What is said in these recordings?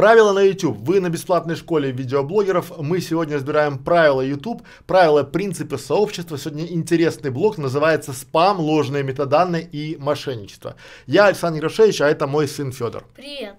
Правила на YouTube. Вы на бесплатной школе видеоблогеров. Мы сегодня разбираем правила YouTube, правила принципы сообщества. Сегодня интересный блог, называется «Спам, ложные метаданные и мошенничество». Я Александр Грошевич, а это мой сын Федор. Привет.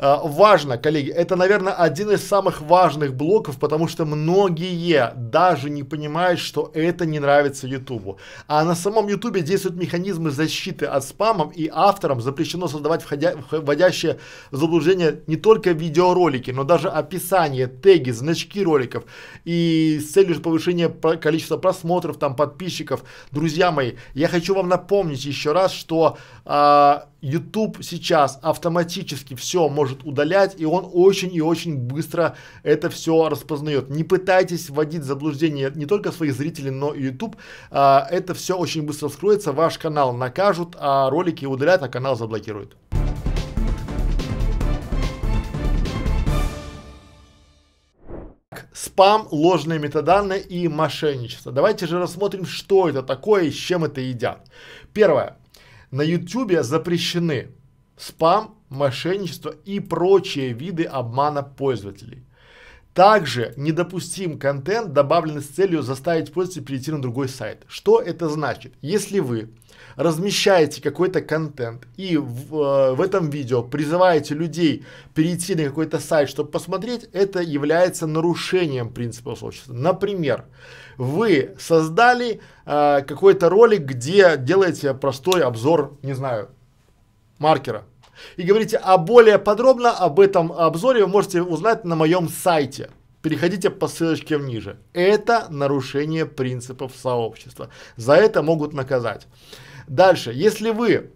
Э, важно, коллеги, это, наверное, один из самых важных блоков, потому что многие даже не понимают, что это не нравится Ютубу. А на самом Ютубе действуют механизмы защиты от спамов, и авторам запрещено создавать входя, вводящие заблуждение не только видеоролики, но даже описание, теги, значки роликов. И с целью повышения количества просмотров, там, подписчиков. Друзья мои, я хочу вам напомнить еще раз, что а, YouTube сейчас автоматически все может удалять, и он очень и очень быстро это все распознает. Не пытайтесь вводить в заблуждение не только своих зрителей, но и YouTube. А, это все очень быстро вскроется, ваш канал накажут, а ролики удалят, а канал заблокируют. спам, ложные метаданные и мошенничество. Давайте же рассмотрим, что это такое и с чем это едят. Первое на YouTube запрещены спам, мошенничество и прочие виды обмана пользователей. Также недопустим контент, добавленный с целью заставить пользователя перейти на другой сайт. Что это значит? Если вы размещаете какой-то контент и в, э, в этом видео призываете людей перейти на какой-то сайт, чтобы посмотреть, это является нарушением принципа сообщества. Например, вы создали э, какой-то ролик, где делаете простой обзор, не знаю, маркера и говорите, а более подробно об этом обзоре вы можете узнать на моем сайте. Переходите по ссылочке ниже. Это нарушение принципов сообщества. За это могут наказать. Дальше, если вы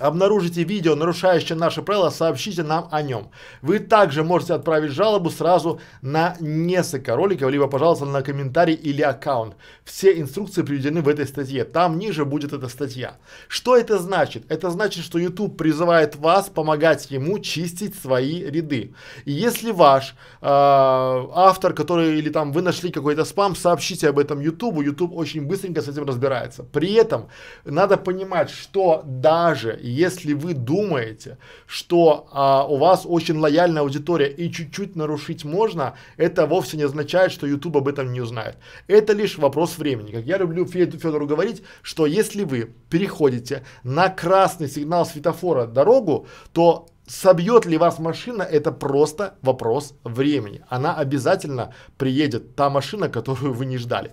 обнаружите видео, нарушающее наши правила, сообщите нам о нем. Вы также можете отправить жалобу сразу на несколько роликов, либо, пожалуйста, на комментарий или аккаунт. Все инструкции приведены в этой статье. Там ниже будет эта статья. Что это значит? Это значит, что YouTube призывает вас помогать ему чистить свои ряды. И если ваш э, автор, который или там вы нашли какой-то спам, сообщите об этом YouTube. YouTube очень быстренько с этим разбирается. При этом надо понимать, что даже если вы думаете, что а, у вас очень лояльная аудитория и чуть-чуть нарушить можно, это вовсе не означает, что YouTube об этом не узнает. Это лишь вопрос времени. Как я люблю Федору говорить, что если вы переходите на красный сигнал светофора дорогу, то Собьет ли вас машина, это просто вопрос времени. Она обязательно приедет, та машина, которую вы не ждали.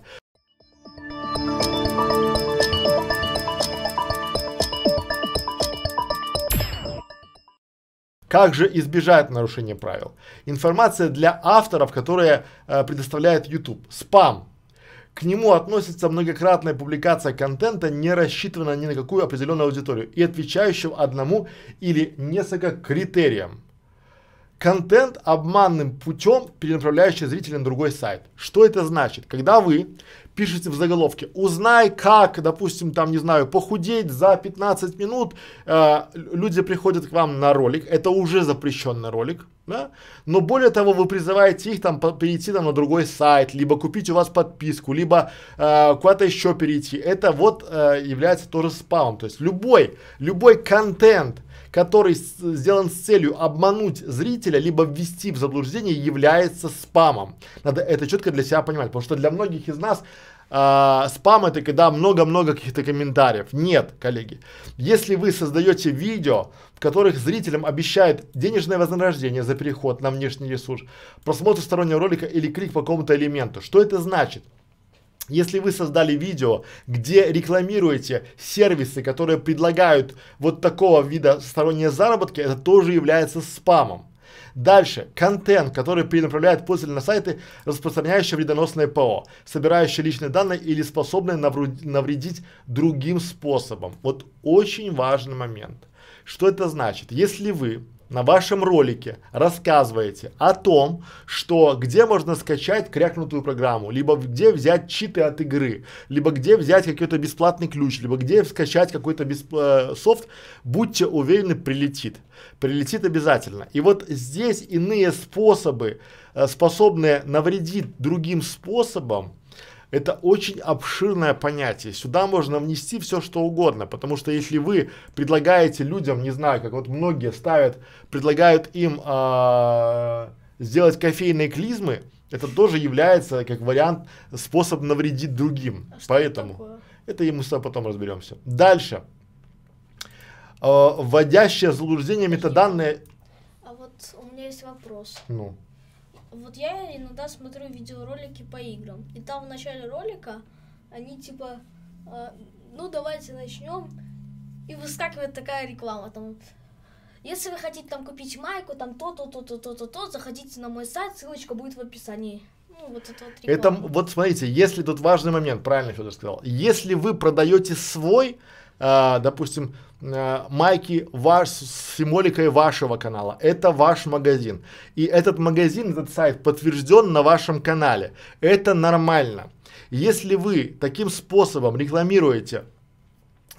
Как же избежать нарушения правил? Информация для авторов, которые э, предоставляет YouTube. Спам. К нему относится многократная публикация контента, не рассчитанная ни на какую определенную аудиторию и отвечающего одному или несколько критериям. Контент обманным путем перенаправляющий зрителя на другой сайт. Что это значит? Когда вы пишете в заголовке «Узнай, как, допустим, там, не знаю, похудеть за 15 минут». Э, люди приходят к вам на ролик, это уже запрещенный ролик, да? Но более того, вы призываете их там перейти там, на другой сайт, либо купить у вас подписку, либо э, куда-то еще перейти. Это вот э, является тоже спаун. То есть любой, любой контент, который сделан с целью обмануть зрителя, либо ввести в заблуждение, является спамом. Надо это четко для себя понимать, потому что для многих из нас а, спам это когда много-много каких-то комментариев. Нет, коллеги. Если вы создаете видео, в которых зрителям обещают денежное вознаграждение за переход на внешний ресурс, просмотр стороннего ролика или клик по какому-то элементу, что это значит? Если вы создали видео, где рекламируете сервисы, которые предлагают вот такого вида сторонние заработки, это тоже является спамом. Дальше. Контент, который перенаправляет пользователя на сайты, распространяющие вредоносное ПО, собирающие личные данные или способные навредить другим способом. Вот очень важный момент. Что это значит? Если вы на вашем ролике рассказываете о том, что где можно скачать крякнутую программу, либо где взять читы от игры, либо где взять какой-то бесплатный ключ, либо где скачать какой-то бесп... э, софт, будьте уверены, прилетит. Прилетит обязательно. И вот здесь иные способы, э, способные навредить другим способам это очень обширное понятие. Сюда можно внести все, что угодно, потому что если вы предлагаете людям, не знаю, как вот многие ставят, предлагают им э, сделать кофейные клизмы, это тоже является как вариант способ навредить другим. А Поэтому это, такое? это и мы с потом разберемся. Дальше. Э, вводящее заблуждение метаданные. А вот у меня есть вопрос. Ну. Вот я иногда смотрю видеоролики по играм. И там в начале ролика они типа, э, ну давайте начнем. И выскакивает такая реклама там. Если вы хотите там купить майку, там то-то, то-то, то-то, то, заходите на мой сайт, ссылочка будет в описании. Ну, вот это вот Это, вот смотрите, если тут важный момент, правильно Федор сказал. Если вы продаете свой, э, допустим, Э, майки ваш, с символикой вашего канала. Это ваш магазин. И этот магазин, этот сайт подтвержден на вашем канале. Это нормально. Если вы таким способом рекламируете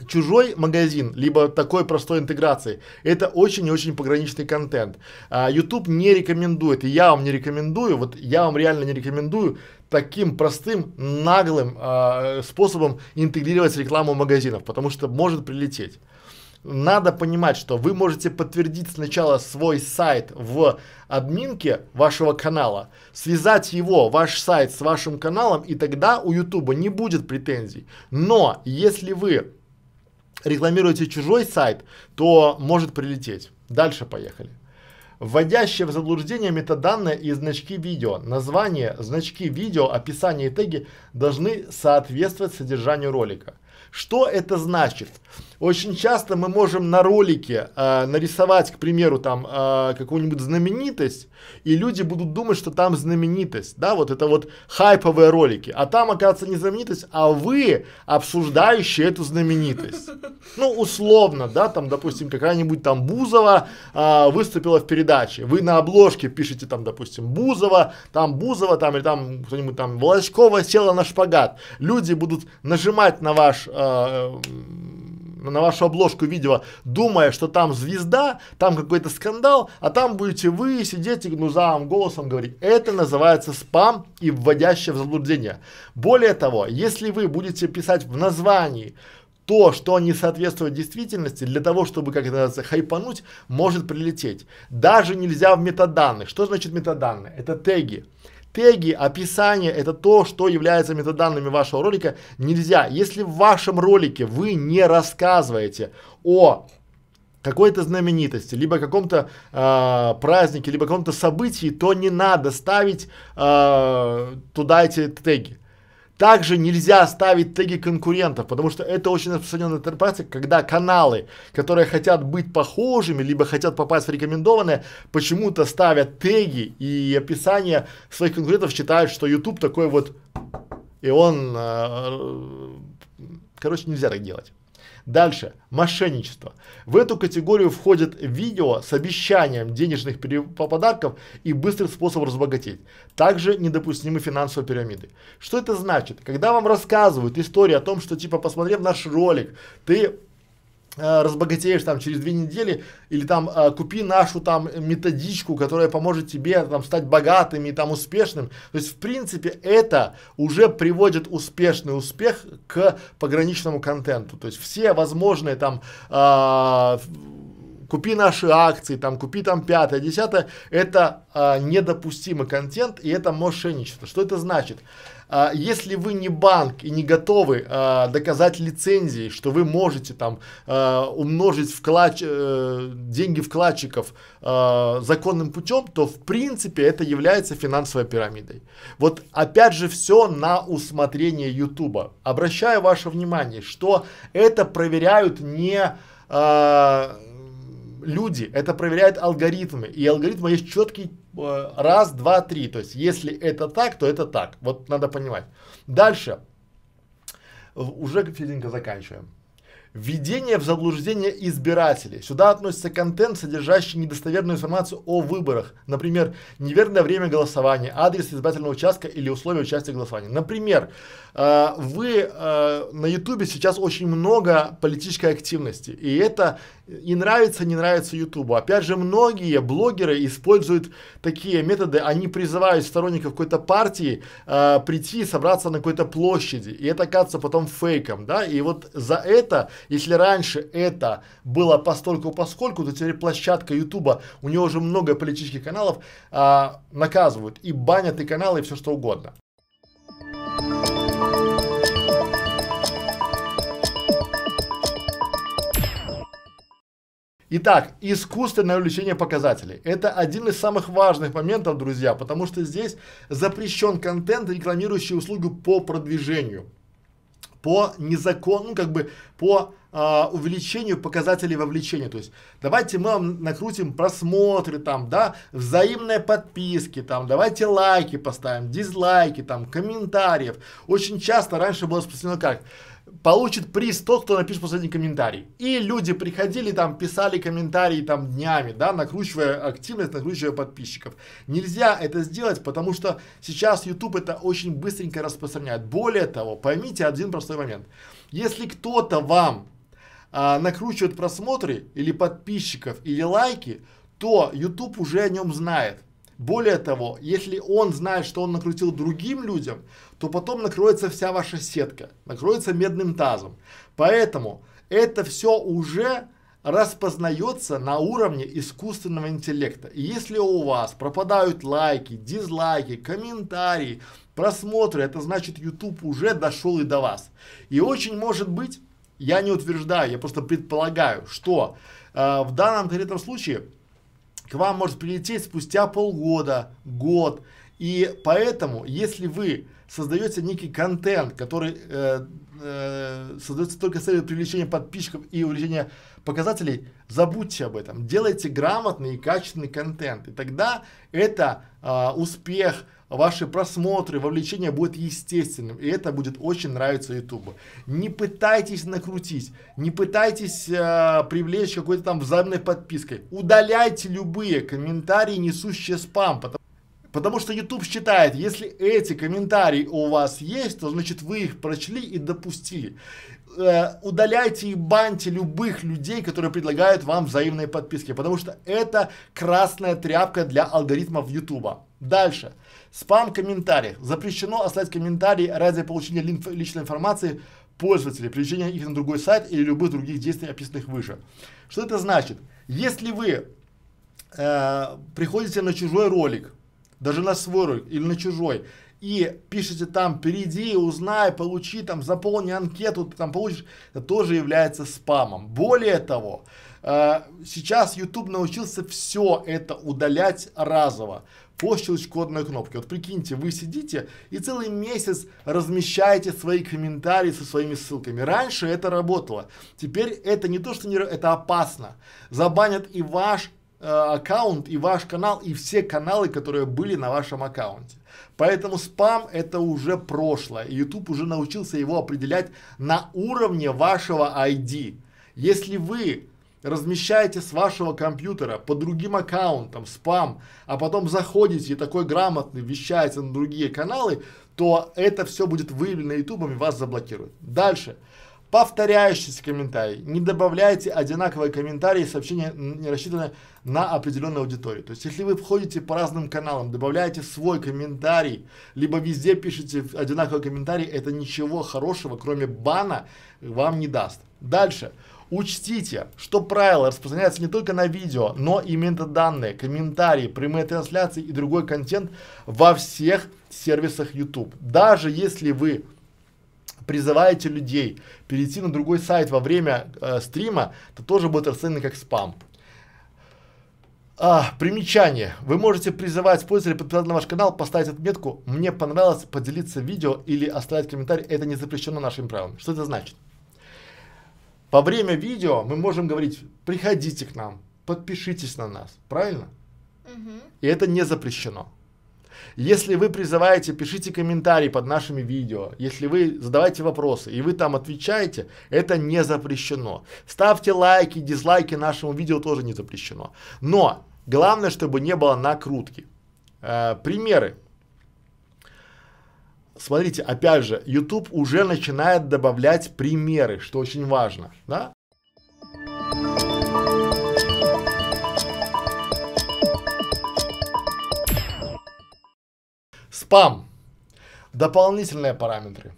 чужой магазин, либо такой простой интеграции, это очень-очень пограничный контент. А, YouTube не рекомендует, и я вам не рекомендую, вот я вам реально не рекомендую таким простым, наглым а, способом интегрировать рекламу магазинов, потому что может прилететь надо понимать, что вы можете подтвердить сначала свой сайт в админке вашего канала, связать его, ваш сайт с вашим каналом, и тогда у YouTube не будет претензий. Но если вы рекламируете чужой сайт, то может прилететь. Дальше поехали. Вводящие в заблуждение метаданные и значки видео. Название, значки видео, описание и теги должны соответствовать содержанию ролика. Что это значит? Очень часто мы можем на ролике э, нарисовать, к примеру, там э, какую-нибудь знаменитость, и люди будут думать, что там знаменитость, да, вот это вот хайповые ролики, а там оказывается не знаменитость, а вы обсуждающие эту знаменитость. Ну, условно, да, там, допустим, какая-нибудь там Бузова э, выступила в передаче, вы на обложке пишете там, допустим, Бузова, там Бузова, там или там кто-нибудь там Волочкова села на шпагат, люди будут нажимать на ваш э, э, на вашу обложку видео, думая, что там звезда, там какой-то скандал, а там будете вы сидеть и гнузавым голосом говорить. Это называется спам и вводящее в заблуждение. Более того, если вы будете писать в названии то, что не соответствует действительности, для того, чтобы, как это называется, хайпануть, может прилететь. Даже нельзя в метаданных. Что значит метаданные? Это теги. Теги, описание – это то, что является метаданными вашего ролика. Нельзя. Если в вашем ролике вы не рассказываете о какой-то знаменитости, либо каком-то э, празднике, либо каком-то событии, то не надо ставить э, туда эти теги. Также нельзя ставить теги конкурентов, потому что это очень распространенная интерпретация, когда каналы, которые хотят быть похожими, либо хотят попасть в рекомендованное, почему-то ставят теги и описание своих конкурентов считают, что YouTube такой вот, и он, э, э, короче, нельзя так делать. Дальше. Мошенничество. В эту категорию входят видео с обещанием денежных подарков и быстрый способ разбогатеть. Также недопустимы финансовые пирамиды. Что это значит? Когда вам рассказывают историю о том, что типа посмотрев наш ролик, ты Э, разбогатеешь там через две недели или там э, купи нашу там методичку, которая поможет тебе там стать богатым и там успешным. То есть в принципе это уже приводит успешный успех к пограничному контенту. То есть все возможные там э, купи наши акции, там, купи там пятое, десятое, это а, недопустимый контент и это мошенничество. Что это значит? А, если вы не банк и не готовы а, доказать лицензии, что вы можете там а, умножить вкладч, а, э, деньги вкладчиков а, законным путем, то в принципе это является финансовой пирамидой. Вот опять же все на усмотрение Ютуба. Обращаю ваше внимание, что это проверяют не а, люди, это проверяют алгоритмы. И алгоритмы есть четкий э, раз, два, три. То есть, если это так, то это так. Вот надо понимать. Дальше. Уже, Феденька, заканчиваем. Введение в заблуждение избирателей. Сюда относится контент, содержащий недостоверную информацию о выборах. Например, неверное время голосования, адрес избирательного участка или условия участия в голосовании. Например, э, вы э, на ютубе сейчас очень много политической активности. И это и нравится, не нравится ютубу. Опять же, многие блогеры используют такие методы. Они призывают сторонников какой-то партии э, прийти и собраться на какой-то площади. И это кажется потом фейком. Да? И вот за это если раньше это было постольку поскольку, то теперь площадка Ютуба, у него уже много политических каналов, а, наказывают и банят и каналы, и все что угодно. Итак, искусственное увеличение показателей. Это один из самых важных моментов, друзья, потому что здесь запрещен контент, рекламирующий услугу по продвижению по незакону, ну, как бы по э, увеличению показателей вовлечения. То есть давайте мы вам накрутим просмотры, там, да, взаимные подписки, там, давайте лайки поставим, дизлайки, там, комментариев. Очень часто раньше было распространено как? получит приз тот, кто напишет последний комментарий. И люди приходили там, писали комментарии там днями, да, накручивая активность, накручивая подписчиков. Нельзя это сделать, потому что сейчас YouTube это очень быстренько распространяет. Более того, поймите один простой момент. Если кто-то вам а, накручивает просмотры или подписчиков или лайки, то YouTube уже о нем знает. Более того, если он знает, что он накрутил другим людям, то потом накроется вся ваша сетка, накроется медным тазом. Поэтому это все уже распознается на уровне искусственного интеллекта. И если у вас пропадают лайки, дизлайки, комментарии, просмотры, это значит YouTube уже дошел и до вас. И очень может быть, я не утверждаю, я просто предполагаю, что э, в данном конкретном случае к вам может прилететь спустя полгода, год. И поэтому, если вы создаете некий контент, который э, э, создается только с целью привлечения подписчиков и увеличения показателей, забудьте об этом. Делайте грамотный и качественный контент. И тогда это э, успех, ваши просмотры, вовлечение будет естественным, и это будет очень нравиться Ютубу. Не пытайтесь накрутить, не пытайтесь э, привлечь какой-то там взаимной подпиской. Удаляйте любые комментарии, несущие спам, потому Потому что YouTube считает, если эти комментарии у вас есть, то значит вы их прочли и допустили. Э, удаляйте и баньте любых людей, которые предлагают вам взаимные подписки, потому что это красная тряпка для алгоритмов YouTube. Дальше. Спам комментариев. Запрещено оставлять комментарии ради получения личной информации пользователей, привлечения их на другой сайт или любых других действий, описанных выше. Что это значит? Если вы э, приходите на чужой ролик, даже на свой ролик или на чужой, и пишете там «перейди, узнай, получи, там, заполни анкету», там получишь, это тоже является спамом. Более того, Э, сейчас YouTube научился все это удалять разово по щелчку одной кнопки. Вот прикиньте, вы сидите и целый месяц размещаете свои комментарии со своими ссылками. Раньше это работало. Теперь это не то, что не это опасно. Забанят и ваш э, аккаунт, и ваш канал, и все каналы, которые были на вашем аккаунте. Поэтому спам это уже прошлое. И YouTube уже научился его определять на уровне вашего ID. Если вы размещаете с вашего компьютера по другим аккаунтам спам, а потом заходите и такой грамотный вещаете на другие каналы, то это все будет выявлено ютубом и вас заблокируют. Дальше. Повторяющиеся комментарии. Не добавляйте одинаковые комментарии и сообщения, не рассчитанные на определенную аудиторию. То есть, если вы входите по разным каналам, добавляете свой комментарий, либо везде пишете одинаковый комментарий, это ничего хорошего, кроме бана, вам не даст. Дальше. Учтите, что правила распространяются не только на видео, но и метаданные, комментарии, прямые трансляции и другой контент во всех сервисах YouTube. Даже если вы призываете людей перейти на другой сайт во время э, стрима, это тоже будет расценено как спам. А, примечание. Вы можете призывать пользователей подписаться на ваш канал, поставить отметку «Мне понравилось», поделиться видео или оставить комментарий. Это не запрещено нашими правилами. Что это значит? Во время видео мы можем говорить, приходите к нам, подпишитесь на нас, правильно? И это не запрещено. Если вы призываете, пишите комментарии под нашими видео, если вы задавайте вопросы и вы там отвечаете, это не запрещено. Ставьте лайки, дизлайки нашему видео тоже не запрещено. Но главное, чтобы не было накрутки. Э, примеры смотрите, опять же, YouTube уже начинает добавлять примеры, что очень важно, да? Спам. Дополнительные параметры.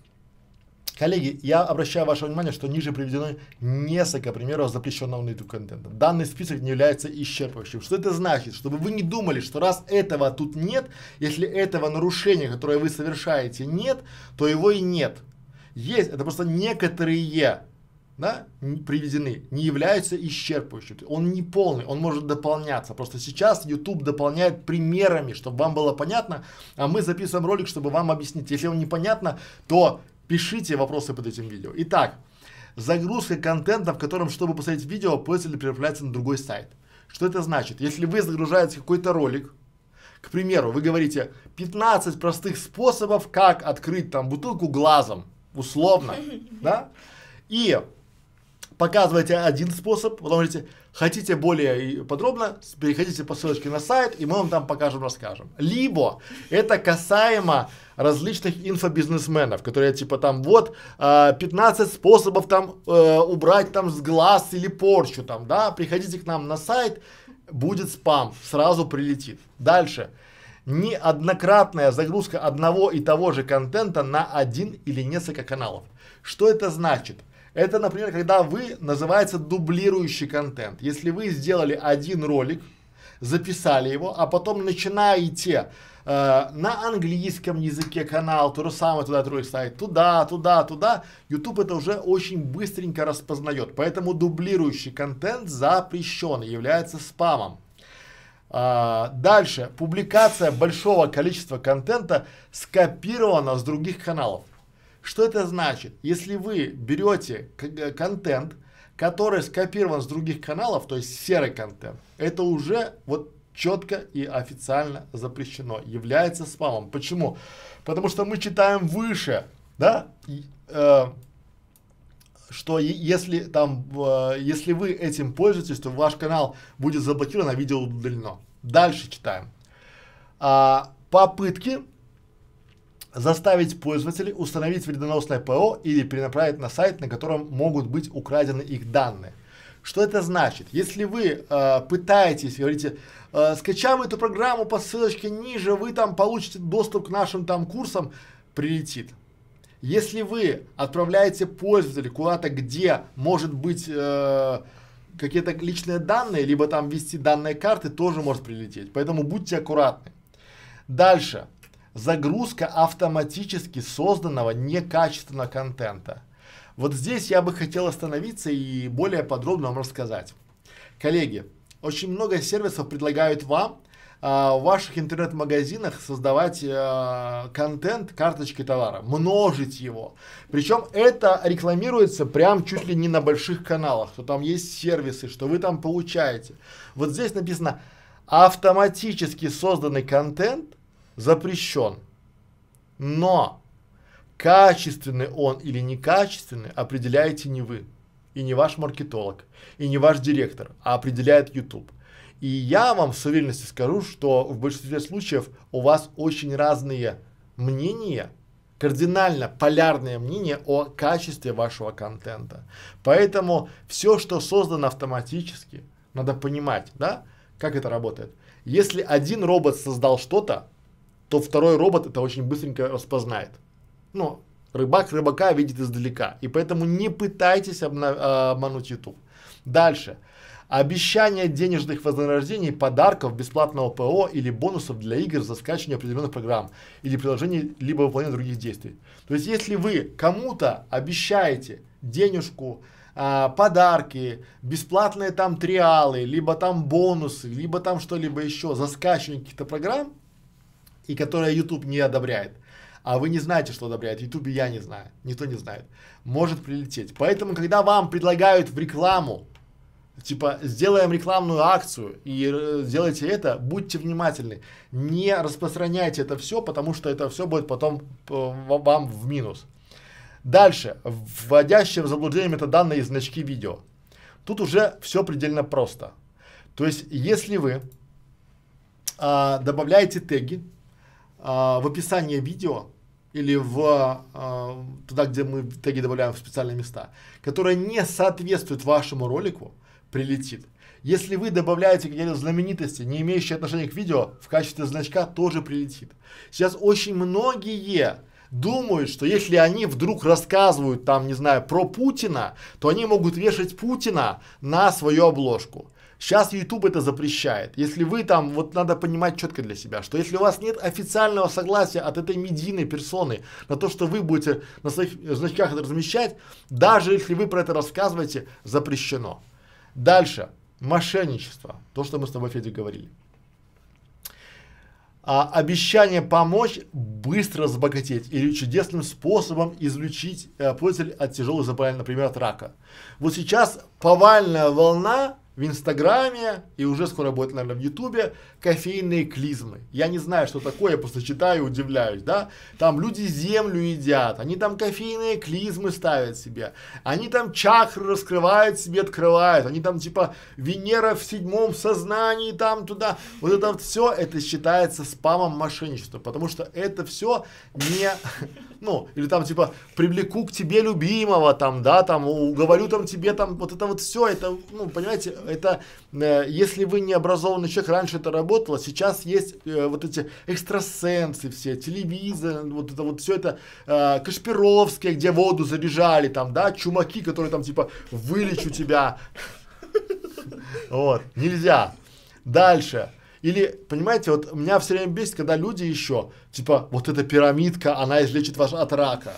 Коллеги, я обращаю ваше внимание, что ниже приведено несколько примеров запрещенного на YouTube контента. Данный список не является исчерпывающим. Что это значит? Чтобы вы не думали, что раз этого тут нет, если этого нарушения, которое вы совершаете, нет, то его и нет. Есть, это просто некоторые да, приведены, не являются исчерпывающим. Он не полный, он может дополняться. Просто сейчас YouTube дополняет примерами, чтобы вам было понятно, а мы записываем ролик, чтобы вам объяснить. Если вам непонятно, то Пишите вопросы под этим видео. Итак, загрузка контента, в котором, чтобы посмотреть видео, пользователь переправляется на другой сайт. Что это значит? Если вы загружаете какой-то ролик, к примеру, вы говорите 15 простых способов, как открыть там бутылку глазом, условно, да, и показываете один способ, потом говорите Хотите более подробно, переходите по ссылочке на сайт, и мы вам там покажем, расскажем. Либо это касаемо различных инфобизнесменов, которые типа там вот 15 а, способов там э, убрать там с глаз или порчу там, да, приходите к нам на сайт, будет спам, сразу прилетит. Дальше. Неоднократная загрузка одного и того же контента на один или несколько каналов. Что это значит? Это, например, когда вы, называется дублирующий контент. Если вы сделали один ролик, записали его, а потом начинаете э, на английском языке канал, то же самое туда ролик ставить, туда, туда, туда, YouTube это уже очень быстренько распознает. Поэтому дублирующий контент запрещен, является спамом. А, дальше. Публикация большого количества контента скопирована с других каналов. Что это значит? Если вы берете э, контент, который скопирован с других каналов, то есть серый контент, это уже вот четко и официально запрещено, является спамом. Почему? Потому что мы читаем выше, да, и, э, что если там, э, если вы этим пользуетесь, то ваш канал будет заблокирован, а видео удалено. Дальше читаем. А, попытки заставить пользователей установить вредоносное ПО или перенаправить на сайт, на котором могут быть украдены их данные. Что это значит? Если вы э, пытаетесь, говорите, э, скачаем эту программу по ссылочке ниже, вы там получите доступ к нашим там курсам, прилетит. Если вы отправляете пользователя куда-то, где может быть э, какие-то личные данные, либо там ввести данные карты, тоже может прилететь. Поэтому будьте аккуратны. Дальше загрузка автоматически созданного некачественного контента. Вот здесь я бы хотел остановиться и более подробно вам рассказать. Коллеги, очень много сервисов предлагают вам а, в ваших интернет-магазинах создавать а, контент карточки товара, множить его. Причем это рекламируется прям чуть ли не на больших каналах, что там есть сервисы, что вы там получаете. Вот здесь написано автоматически созданный контент запрещен. Но качественный он или некачественный определяете не вы, и не ваш маркетолог, и не ваш директор, а определяет YouTube. И я вам с уверенностью скажу, что в большинстве случаев у вас очень разные мнения, кардинально полярное мнение о качестве вашего контента. Поэтому все, что создано автоматически, надо понимать, да, как это работает. Если один робот создал что-то, то второй робот это очень быстренько распознает. Ну, рыбак рыбака видит издалека. И поэтому не пытайтесь обна- а, обмануть YouTube. Дальше. Обещание денежных вознаграждений, подарков, бесплатного ПО или бонусов для игр за скачивание определенных программ или приложений, либо выполнение других действий. То есть, если вы кому-то обещаете денежку, а, подарки, бесплатные там триалы, либо там бонусы, либо там что-либо еще за скачивание каких-то программ, и которое YouTube не одобряет. А вы не знаете, что одобряет. YouTube я не знаю. Никто не знает. Может прилететь. Поэтому, когда вам предлагают в рекламу, типа, сделаем рекламную акцию и э, сделайте это, будьте внимательны. Не распространяйте это все, потому что это все будет потом э, вам в минус. Дальше. Вводящие в заблуждение метаданные и значки видео. Тут уже все предельно просто. То есть, если вы а, добавляете теги, а, в описании видео или в, а, туда, где мы теги добавляем в специальные места, которая не соответствует вашему ролику, прилетит. Если вы добавляете какие-то знаменитости, не имеющие отношения к видео, в качестве значка тоже прилетит. Сейчас очень многие думают, что если они вдруг рассказывают там, не знаю, про Путина, то они могут вешать Путина на свою обложку. Сейчас YouTube это запрещает. Если вы там, вот надо понимать четко для себя, что если у вас нет официального согласия от этой медийной персоны на то, что вы будете на своих значках это размещать, даже если вы про это рассказываете, запрещено. Дальше. Мошенничество. То, что мы с тобой, Федя, говорили. А, обещание помочь быстро разбогатеть или чудесным способом излечить э, пользователя от тяжелых заболеваний, например, от рака. Вот сейчас повальная волна в Инстаграме и уже скоро будет, наверное, в Ютубе кофейные клизмы. Я не знаю, что такое, я просто читаю и удивляюсь, да? Там люди землю едят, они там кофейные клизмы ставят себе, они там чакры раскрывают себе, открывают, они там типа Венера в седьмом сознании там туда. Вот это вот все, это считается спамом мошенничества, потому что это все не ну, или там типа привлеку к тебе любимого, там, да, там, уговорю там тебе, там, вот это вот все, это, ну, понимаете, это, э, если вы не образованный человек, раньше это работало, сейчас есть э, вот эти экстрасенсы все, телевизор, вот это вот все это, э, Кашпировские, где воду заряжали, там, да, чумаки, которые там, типа, вылечу тебя, вот, нельзя. Дальше. Или, понимаете, вот меня все время бесит, когда люди еще, типа, вот эта пирамидка, она излечит вас от рака.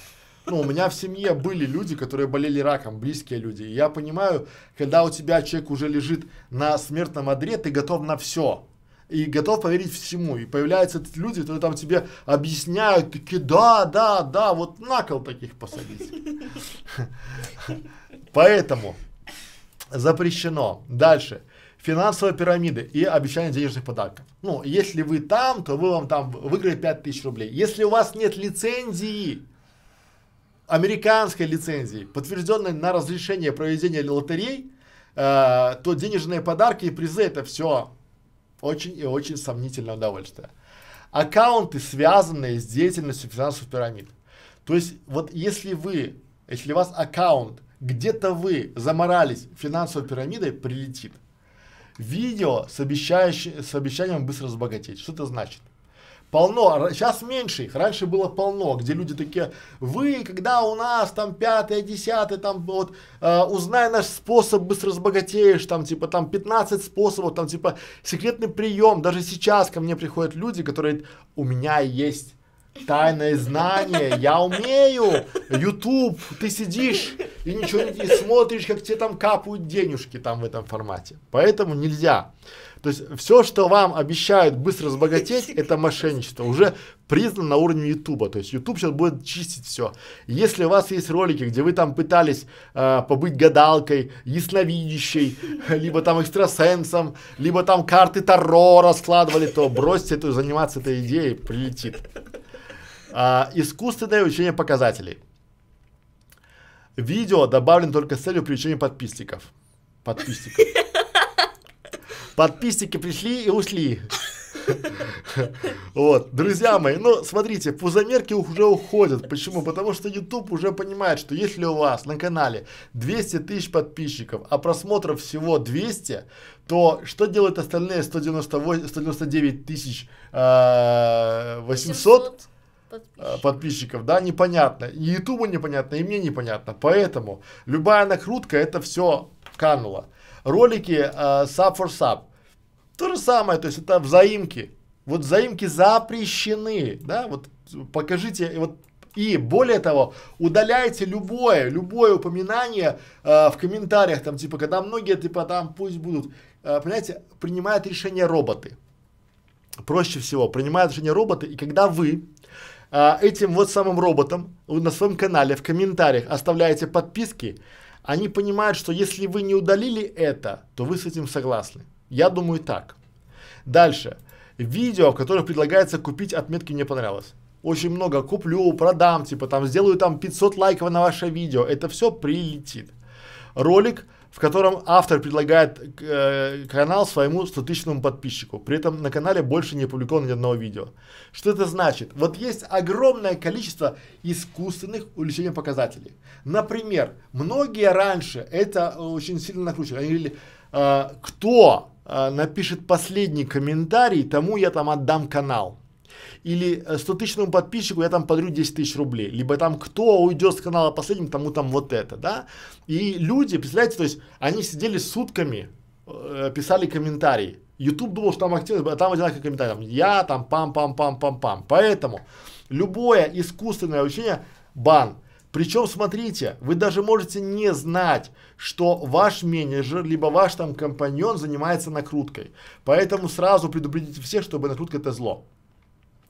Ну, у меня в семье были люди, которые болели раком, близкие люди. И я понимаю, когда у тебя человек уже лежит на смертном одре, ты готов на все и готов поверить всему. И появляются люди, которые там тебе объясняют, такие, да, да, да, вот на кол таких посадить. Поэтому запрещено. Дальше финансовая пирамиды и обещание денежных подарков. Ну, если вы там, то вы вам там выиграли 5000 рублей. Если у вас нет лицензии, американской лицензии, подтвержденной на разрешение проведения лотерей, э, то денежные подарки и призы это все очень и очень сомнительное удовольствие. Аккаунты, связанные с деятельностью финансовых пирамид. То есть, вот если вы, если у вас аккаунт, где-то вы заморались финансовой пирамидой, прилетит. Видео с, обещающим, с обещанием быстро разбогатеть. Что это значит? Полно, сейчас меньше их, раньше было полно, где люди такие, вы, когда у нас там пятое, десятое, там вот, э, узнай наш способ, быстро разбогатеешь, там типа там 15 способов, там типа секретный прием, даже сейчас ко мне приходят люди, которые у меня есть тайное знание, я умею, YouTube, ты сидишь и ничего не смотришь, как тебе там капают денежки там в этом формате. Поэтому нельзя. То есть все, что вам обещают быстро разбогатеть, это мошенничество. Уже признан на уровне YouTube. То есть YouTube сейчас будет чистить все. Если у вас есть ролики, где вы там пытались э, побыть гадалкой, ясновидящей, либо там экстрасенсом, либо там карты Таро раскладывали, то бросьте эту, заниматься этой идеей, прилетит. А, искусственное увеличение показателей. Видео добавлено только с целью привлечения подписчиков. Подписчиков. Подписчики пришли и ушли. Вот, друзья мои, ну смотрите, пузомерки уже уходят. Почему? Потому что YouTube уже понимает, что если у вас на канале 200 тысяч подписчиков, а просмотров всего 200, то что делают остальные 198, 199 тысяч 800? А, подписчиков. А, подписчиков, да, непонятно. И Ютубу непонятно, и мне непонятно. Поэтому любая накрутка это все кануло. Ролики э, sub for sub. То же самое, то есть это взаимки. Вот взаимки запрещены, да, вот покажите, вот и более того, удаляйте любое, любое упоминание э, в комментариях, там типа, когда многие типа там пусть будут, э, понимаете, принимают решение роботы. Проще всего принимают решение роботы, и когда вы а, этим вот самым роботам на своем канале, в комментариях оставляете подписки, они понимают, что если вы не удалили это, то вы с этим согласны. Я думаю так. Дальше. Видео, в которых предлагается купить отметки «Мне понравилось». Очень много куплю, продам, типа там сделаю там 500 лайков на ваше видео. Это все прилетит. Ролик, в котором автор предлагает э, канал своему 100-тысячному подписчику. При этом на канале больше не опубликовано ни одного видео. Что это значит? Вот есть огромное количество искусственных увеличений показателей. Например, многие раньше это очень сильно накручивали. Они говорили, э, кто э, напишет последний комментарий, тому я там отдам канал. Или 100 э, тысячному подписчику я там подарю 10 тысяч рублей. Либо там кто уйдет с канала последним, тому там вот это, да. И люди, представляете, то есть они сидели сутками, э, писали комментарии. YouTube думал, что там активность, а там одинаковые комментарии. Там, я там пам-пам-пам-пам-пам. Поэтому любое искусственное обучение бан. Причем, смотрите, вы даже можете не знать, что ваш менеджер, либо ваш там компаньон занимается накруткой. Поэтому сразу предупредите всех, чтобы накрутка это зло.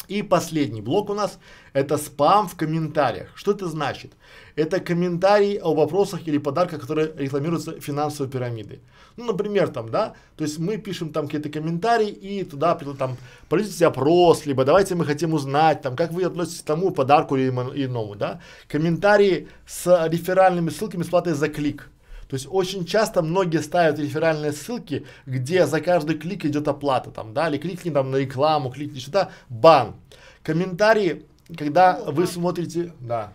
И последний блок у нас это спам в комментариях. Что это значит? Это комментарии о вопросах или подарках, которые рекламируются финансовой пирамидой. Ну, например, там, да, то есть мы пишем там какие-то комментарии и туда там проведите опрос, либо давайте мы хотим узнать, там, как вы относитесь к тому подарку или иному, да. Комментарии с реферальными ссылками с платой за клик. То есть очень часто многие ставят реферальные ссылки, где за каждый клик идет оплата там, да, или кликни там на рекламу, кликни сюда, бан. Комментарии, когда О, вы да. смотрите, да.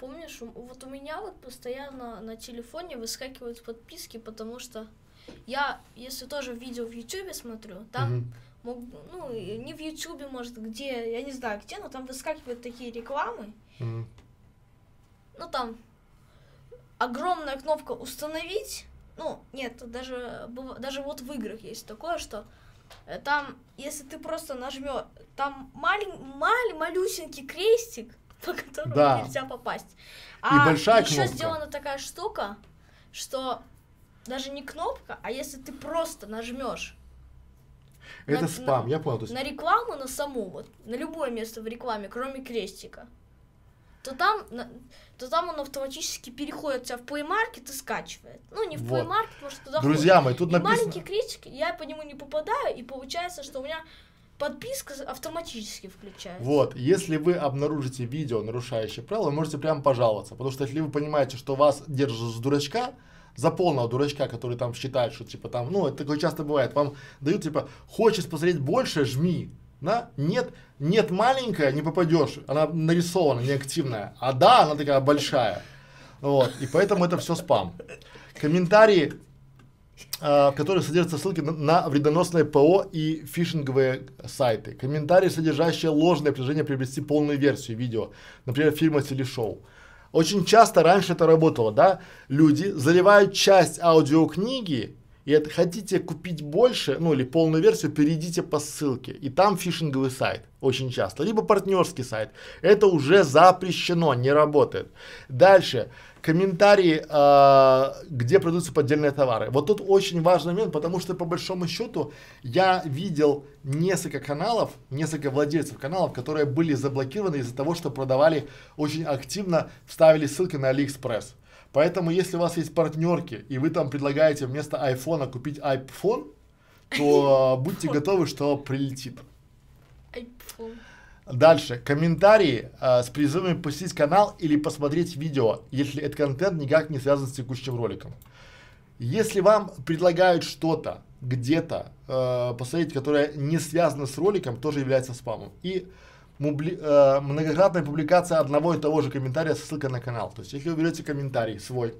Помнишь, вот у меня вот постоянно на телефоне выскакивают подписки, потому что я, если тоже видео в YouTube смотрю, там угу. Мог, ну, не в YouTube может, где, я не знаю где, но там выскакивают такие рекламы. Mm. Ну, там, огромная кнопка установить. Ну, нет, даже, даже вот в играх есть такое, что э, там, если ты просто нажмешь, там малень, маль, малюсенький крестик, по которому да. нельзя попасть. А И большая еще кнопка. сделана такая штука, что даже не кнопка, а если ты просто нажмешь. Это на, спам, на, я понял. Есть... На рекламу, на саму, вот, на любое место в рекламе, кроме крестика то там, то там он автоматически переходит тебя в Play Market и скачивает. Ну, не в Play Market, потому что туда Друзья ходит. мои, тут и написано... маленький критик, я по нему не попадаю, и получается, что у меня подписка автоматически включается. Вот, если вы обнаружите видео, нарушающее правила, вы можете прямо пожаловаться, потому что если вы понимаете, что вас держат с дурачка, за полного дурачка, который там считает, что типа там, ну, это такое часто бывает, вам дают типа, хочешь посмотреть больше, жми, да? Нет, нет маленькая, не попадешь. Она нарисована, неактивная. А да, она такая большая. Вот. И поэтому это все спам. Комментарии, э, в которых содержатся ссылки на, на вредоносное ПО и фишинговые сайты. Комментарии, содержащие ложное предложение приобрести полную версию видео, например, фильма телешоу. Очень часто раньше это работало, да? Люди заливают часть аудиокниги и это, хотите купить больше, ну или полную версию, перейдите по ссылке. И там фишинговый сайт очень часто. Либо партнерский сайт. Это уже запрещено, не работает. Дальше. Комментарии, э, где продаются поддельные товары. Вот тут очень важный момент, потому что по большому счету я видел несколько каналов, несколько владельцев каналов, которые были заблокированы из-за того, что продавали очень активно, вставили ссылки на Алиэкспресс. Поэтому, если у вас есть партнерки, и вы там предлагаете вместо айфона купить iPhone, то а, будьте готовы, что прилетит. Дальше. Комментарии э, с призывами посетить канал или посмотреть видео, если этот контент никак не связан с текущим роликом. Если вам предлагают что-то где-то э, посмотреть, которое не связано с роликом, тоже является спамом. И мубли, э, многократная публикация одного и того же комментария со ссылкой на канал. То есть, если вы берете комментарий свой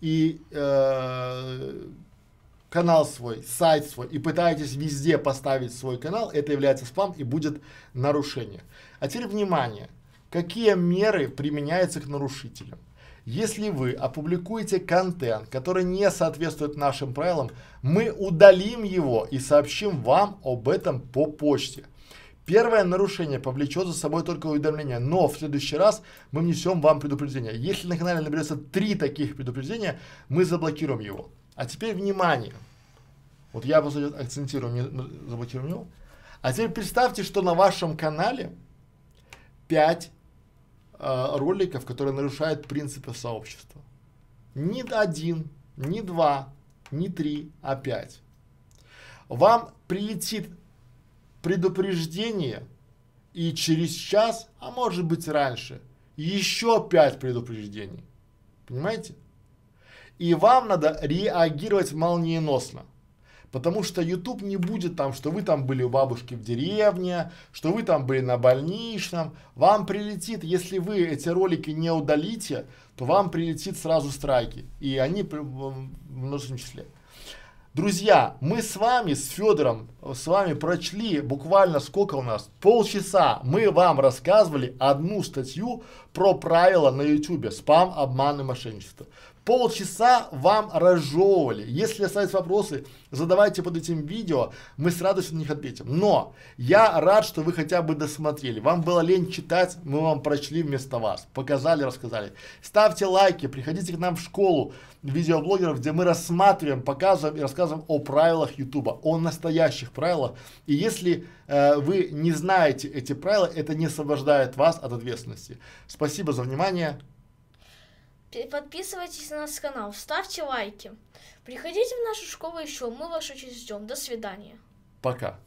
и э, канал свой, сайт свой и пытаетесь везде поставить свой канал, это является спам и будет нарушение. А теперь внимание, какие меры применяются к нарушителям? Если вы опубликуете контент, который не соответствует нашим правилам, мы удалим его и сообщим вам об этом по почте. Первое нарушение повлечет за собой только уведомление, но в следующий раз мы внесем вам предупреждение. Если на канале наберется три таких предупреждения, мы заблокируем его. А теперь внимание. Вот я вас акцентирую, не заблокировал. Ну. А теперь представьте, что на вашем канале 5 э, а, роликов, которые нарушают принципы сообщества. Не один, не два, не три, а пять. Вам прилетит предупреждение и через час, а может быть раньше, еще пять предупреждений. Понимаете? И вам надо реагировать молниеносно. Потому что YouTube не будет там, что вы там были у бабушки в деревне, что вы там были на больничном. Вам прилетит, если вы эти ролики не удалите, то вам прилетит сразу страйки. И они в множественном числе. Друзья, мы с вами, с Федором, с вами прочли буквально сколько у нас? Полчаса мы вам рассказывали одну статью про правила на YouTube. Спам, обман и мошенничество полчаса вам разжевывали. Если остались вопросы, задавайте под этим видео, мы с радостью на них ответим. Но я рад, что вы хотя бы досмотрели. Вам было лень читать, мы вам прочли вместо вас, показали, рассказали. Ставьте лайки, приходите к нам в школу видеоблогеров, где мы рассматриваем, показываем и рассказываем о правилах Ютуба, о настоящих правилах. И если э, вы не знаете эти правила, это не освобождает вас от ответственности. Спасибо за внимание. Подписывайтесь на наш канал, ставьте лайки. Приходите в нашу школу еще, мы вас очень ждем. До свидания. Пока.